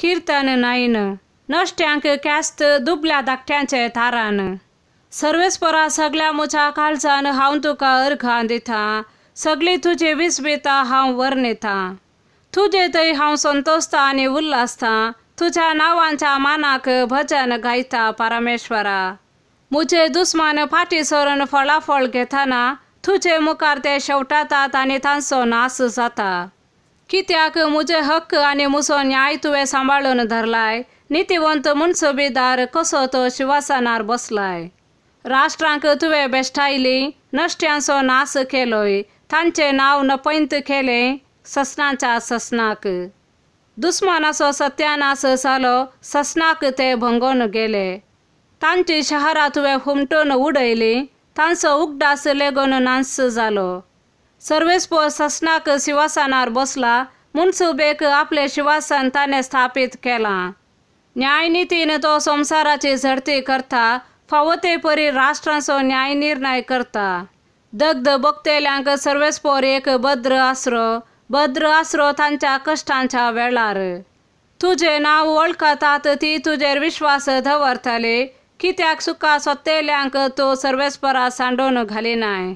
कीर्तन nine नष्ट्यांक कॅस्त दुबल्या धाकट्यांचे थारान सर्वेस्परा सगळ्या मुच्या कालचान हांव तुका अर्घान दिता सगळी तुझे विस्मिता हांव वर्णिता तुझे थंय हांव संतोसता आनी उल्लासता तुझ्या नांवांच्या मानाक भजन गायता परमेश्वरा मुझे दुस्मान फाटी सोडून फळाफळ घेताना तुझे मुखार ते शेवटातात आनी तांचो नास जाता कित्याक मुझे हक्क आणि मुसो न्याय तुवे सांभाळून धरलाय नितिवंत मुनसुबेदार कसो तो शिवासनार बसलाय राष्ट्रांक तुवे बेश्टायली नष्ट्यांचो नास केलोय तांचे नाव नपैंत केले ससनाच्या ससनाक दुस्मानाचो सत्यानास झालो ससनाक ते भंगोन गेले तांची शहरात तुवे हुमटून उडयली तांचो उगडास लेगोन नांस जालो सर्वेस्पोर ससनाक शिवासनार बसला मुनसुबेक आपले शिवासन ताने स्थापित केला न्यायनितीन तो संसाराची झडती करता फावो ते परी राष्ट्रांचो न्याय निर्णय करता दग्ध बक्तेल्यांक सर्वेस्पोर एक भद्र आसरो भद्र आसरो तांच्या कष्टांच्या वेळार तुझे नाव वळखतात ती तुजेर विश्वास दवरतले कित्याक सुखा सोतेल्यांक तो सर्वेस्परा सांडून घालिनाय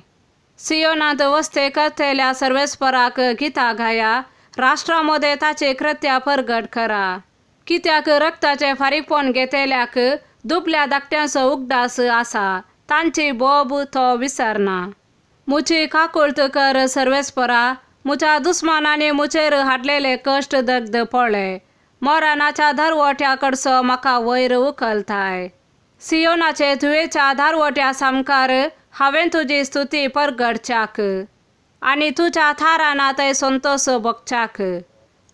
सियोनात वस्ते कथेल्या सर्वेस्पराक गीता घाया राष्ट्रामध्ये ताचे कृत्या परगट करा कित्याक रक्ताचे फारीकपण घेतेल्याक दुबल्या धाकट्यांचो उगडास आसा तांची बोब तो विसरना मुची काकुळत कर सर्वेस्परा मुच्या दुस्मानाने मुचेर हाडलेले कष्ट दग्ध पळे मोरानाच्या धरवट्याकडचो म्हाका वयर उखलताय सियोनाचे तुवेच्या वट्या सामकार हांवें तुझी स्तुती पर आनी तुज्या थाराना थंय संतोष बगच्याक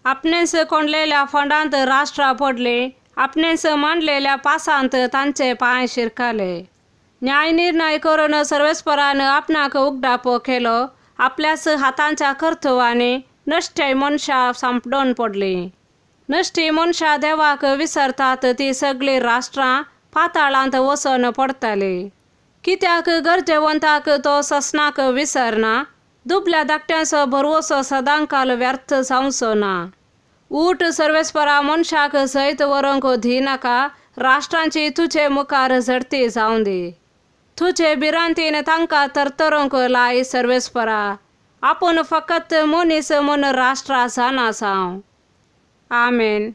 आपणेस कोंडलेल्या फंडांत राष्ट्रा पडले आपणेस मांडलेल्या पासांत तांचे पाय शिरकाले न्याय निर्णय करून सर्वेस्परान आपणाक उगडापो केलो आपल्यास हातांच्या कर्तवाने नष्टे मनशा सांपडून पडली नष्टी मनशा देवाक विसरतात ती सगळी राष्ट्रां पाताळांत वसन पडताली कित्याक गरजेवंताक तो ससनाक विसरना दुबल्या धाकट्यांचो भरवसो सदांकाल व्यर्थ जावचो ना ऊट सर्वेस्परा मनशाक सैत वरोंक दिनाका राष्ट्रांची तुचे मुखार झडती जावं दी तुझे बिरांतीन तांकां तरतरोंक लाय सर्वेस्परा आपूण फकत मनीस मन राष्ट्रा जाणा आमेन